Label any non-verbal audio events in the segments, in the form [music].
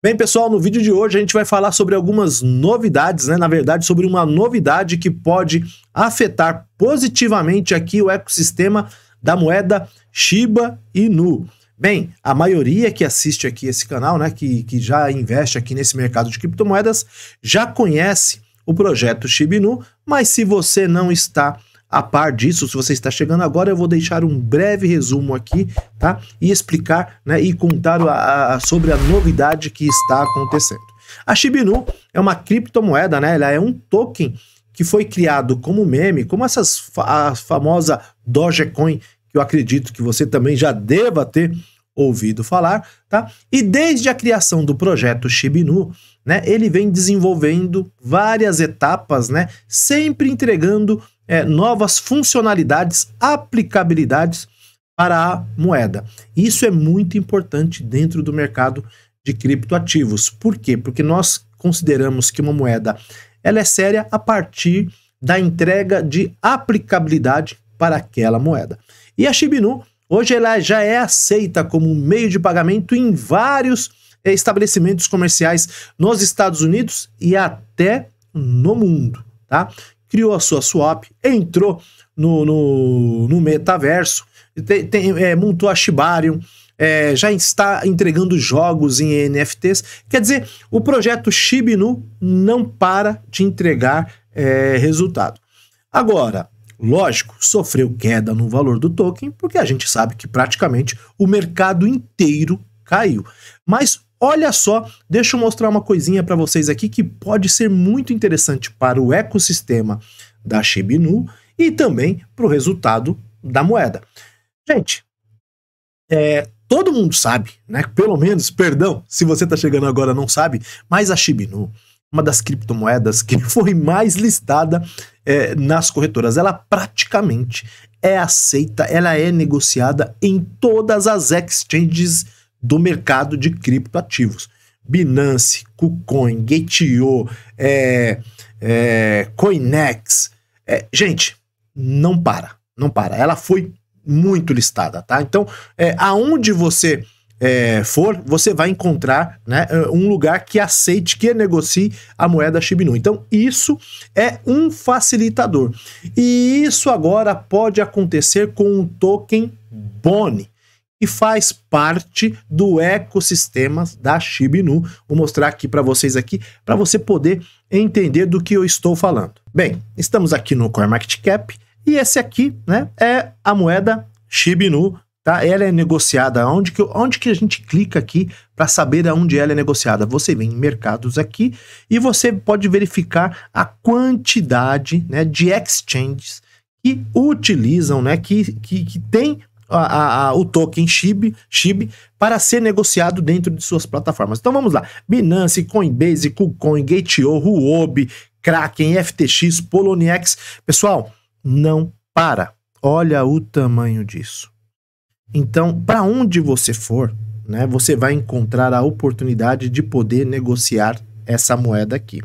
Bem, pessoal, no vídeo de hoje a gente vai falar sobre algumas novidades, né? Na verdade, sobre uma novidade que pode afetar positivamente aqui o ecossistema da moeda Shiba Inu. Bem, a maioria que assiste aqui esse canal, né, que, que já investe aqui nesse mercado de criptomoedas, já conhece o projeto Shiba Inu, mas se você não está a par disso, se você está chegando agora, eu vou deixar um breve resumo aqui, tá? E explicar né, e contar a, a, sobre a novidade que está acontecendo. A Shibinu é uma criptomoeda, né? Ela é um token que foi criado como meme, como essas fa a famosa Dogecoin, que eu acredito que você também já deva ter ouvido falar, tá? E desde a criação do projeto Shibinu, né, ele vem desenvolvendo várias etapas, né, sempre entregando é, novas funcionalidades, aplicabilidades para a moeda. Isso é muito importante dentro do mercado de criptoativos. Por quê? Porque nós consideramos que uma moeda ela é séria a partir da entrega de aplicabilidade para aquela moeda. E a Shibinu hoje ela já é aceita como meio de pagamento em vários estabelecimentos comerciais nos Estados Unidos e até no mundo, tá? criou a sua swap, entrou no, no, no metaverso, tem, tem, é, montou a Shibarium, é, já está entregando jogos em NFTs. Quer dizer, o projeto Shibinu não para de entregar é, resultado. Agora, lógico, sofreu queda no valor do token, porque a gente sabe que praticamente o mercado inteiro caiu. Mas Olha só, deixa eu mostrar uma coisinha para vocês aqui que pode ser muito interessante para o ecossistema da Shibinu e também para o resultado da moeda. Gente, é, todo mundo sabe, né? Pelo menos, perdão, se você está chegando agora não sabe, mas a Shibinu, uma das criptomoedas que [laughs] foi mais listada é, nas corretoras, ela praticamente é aceita, ela é negociada em todas as exchanges do mercado de criptoativos. Binance, KuCoin, Gate.io, é, é, Coinex. É, gente, não para, não para. Ela foi muito listada, tá? Então, é, aonde você é, for, você vai encontrar né, um lugar que aceite, que negocie a moeda Shibinu. Então, isso é um facilitador. E isso agora pode acontecer com o token Boni e faz parte do ecossistema da Shibinu. Vou mostrar aqui para vocês aqui, para você poder entender do que eu estou falando. Bem, estamos aqui no CoinMarketCap e esse aqui né, é a moeda Shibinu tá? Ela é negociada onde que, onde que a gente clica aqui para saber aonde ela é negociada. Você vem em mercados aqui e você pode verificar a quantidade né, de exchanges que utilizam, né, que, que, que tem a, a, o token SHIB, SHIB para ser negociado dentro de suas plataformas. Então vamos lá: Binance, Coinbase, KuCoin, Gate.io, Huobi, Kraken, FTX, Poloniex. Pessoal, não para. Olha o tamanho disso. Então, para onde você for, né, você vai encontrar a oportunidade de poder negociar essa moeda aqui,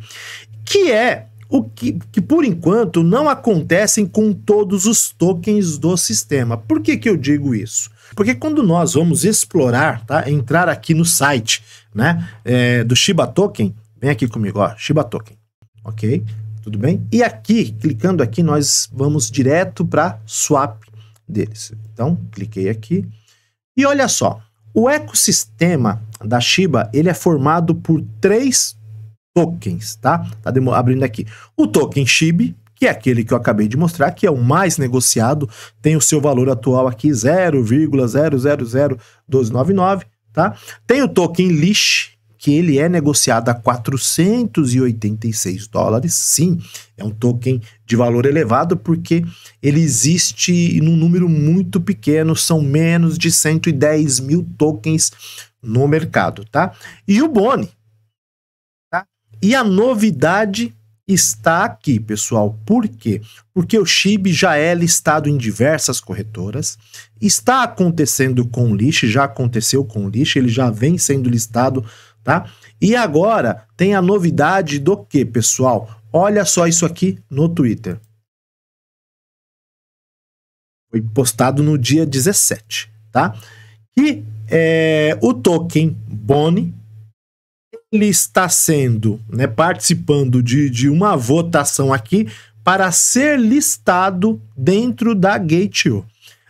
que é o que, que por enquanto não acontecem com todos os tokens do sistema. Por que, que eu digo isso? Porque quando nós vamos explorar, tá? entrar aqui no site né? É, do Shiba Token, vem aqui comigo, ó, Shiba Token, ok? Tudo bem? E aqui, clicando aqui, nós vamos direto para swap deles. Então, cliquei aqui. E olha só, o ecossistema da Shiba ele é formado por três tokens, tá? Tá abrindo aqui. O token SHIB, que é aquele que eu acabei de mostrar, que é o mais negociado, tem o seu valor atual aqui 0,000299, tá? Tem o token LISH, que ele é negociado a 486 dólares. Sim, é um token de valor elevado porque ele existe num número muito pequeno, são menos de 110 mil tokens no mercado, tá? E o Boni, e a novidade está aqui, pessoal. Por quê? Porque o Chib já é listado em diversas corretoras. Está acontecendo com o lixo, já aconteceu com o lixo, ele já vem sendo listado, tá? E agora tem a novidade do que, pessoal? Olha só isso aqui no Twitter. Foi postado no dia 17, tá? Que é, o token Bonnie ele está sendo, né, participando de, de uma votação aqui para ser listado dentro da Gate.io.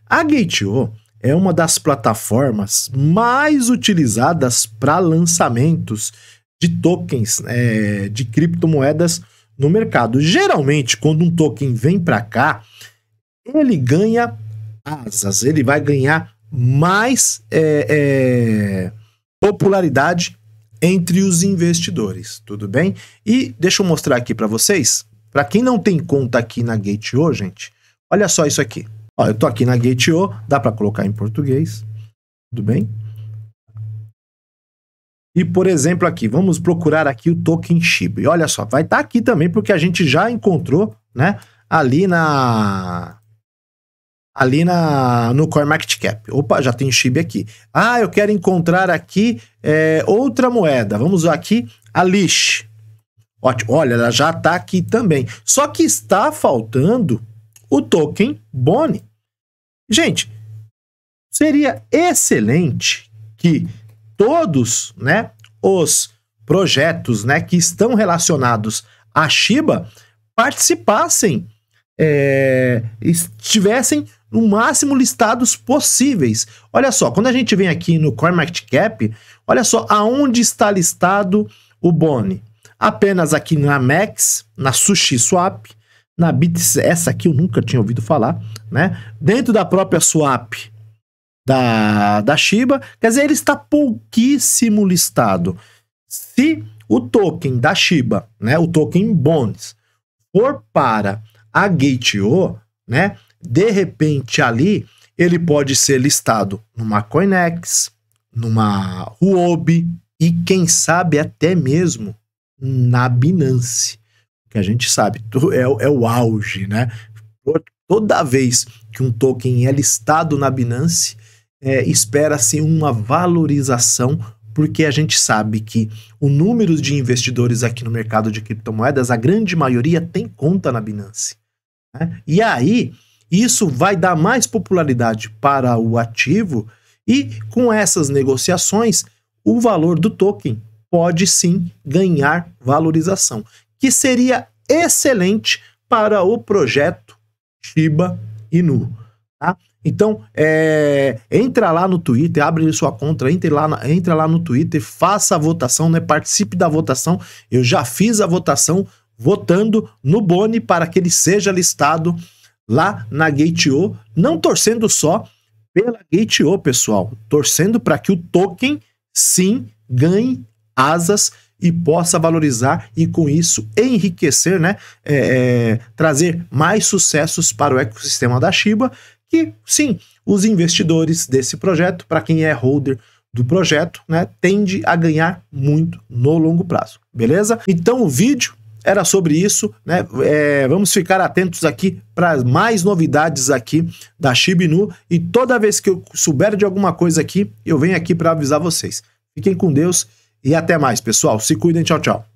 A Gate.io é uma das plataformas mais utilizadas para lançamentos de tokens é, de criptomoedas no mercado. Geralmente, quando um token vem para cá, ele ganha asas, ele vai ganhar mais é, é, popularidade entre os investidores, tudo bem? E deixa eu mostrar aqui para vocês, para quem não tem conta aqui na Gate.io, gente, olha só isso aqui. Ó, eu tô aqui na Gate.io, dá para colocar em português, tudo bem? E, por exemplo, aqui, vamos procurar aqui o token Shiba. E olha só, vai estar tá aqui também, porque a gente já encontrou, né, ali na, ali na, no cap, Opa, já tem shiba aqui. Ah, eu quero encontrar aqui é, outra moeda. Vamos aqui, a Lish. Ótimo. Olha, ela já está aqui também. Só que está faltando o token Boni. Gente, seria excelente que todos né, os projetos né, que estão relacionados a Shiba participassem é, estivessem no máximo listados possíveis. Olha só, quando a gente vem aqui no CoinMarketCap, olha só aonde está listado o Boni. Apenas aqui na Max, na SushiSwap, na Bits, essa aqui eu nunca tinha ouvido falar, né? Dentro da própria Swap da, da Shiba, quer dizer, ele está pouquíssimo listado. Se o token da Shiba, né, o token Bones, for para agateou, né? De repente ali ele pode ser listado numa Coinex, numa Huobi e quem sabe até mesmo na Binance, que a gente sabe é, é o auge, né? Toda vez que um token é listado na Binance, é, espera-se uma valorização, porque a gente sabe que o número de investidores aqui no mercado de criptomoedas, a grande maioria tem conta na Binance. Né? E aí, isso vai dar mais popularidade para o ativo e com essas negociações, o valor do token pode sim ganhar valorização, que seria excelente para o projeto Shiba Inu. Tá? Então, é, entra lá no Twitter, abre sua conta, entre lá, entra lá no Twitter, faça a votação, né? participe da votação. Eu já fiz a votação votando no Boni para que ele seja listado lá na Gate.io, não torcendo só pela Gate.io, pessoal, torcendo para que o token sim ganhe asas e possa valorizar e com isso enriquecer, né, é, é, trazer mais sucessos para o ecossistema da Shiba, que sim, os investidores desse projeto, para quem é holder do projeto, né, tende a ganhar muito no longo prazo, beleza? Então o vídeo era sobre isso, né? É, vamos ficar atentos aqui para mais novidades aqui da Shibinu e toda vez que eu souber de alguma coisa aqui, eu venho aqui para avisar vocês. Fiquem com Deus e até mais, pessoal. Se cuidem, tchau, tchau.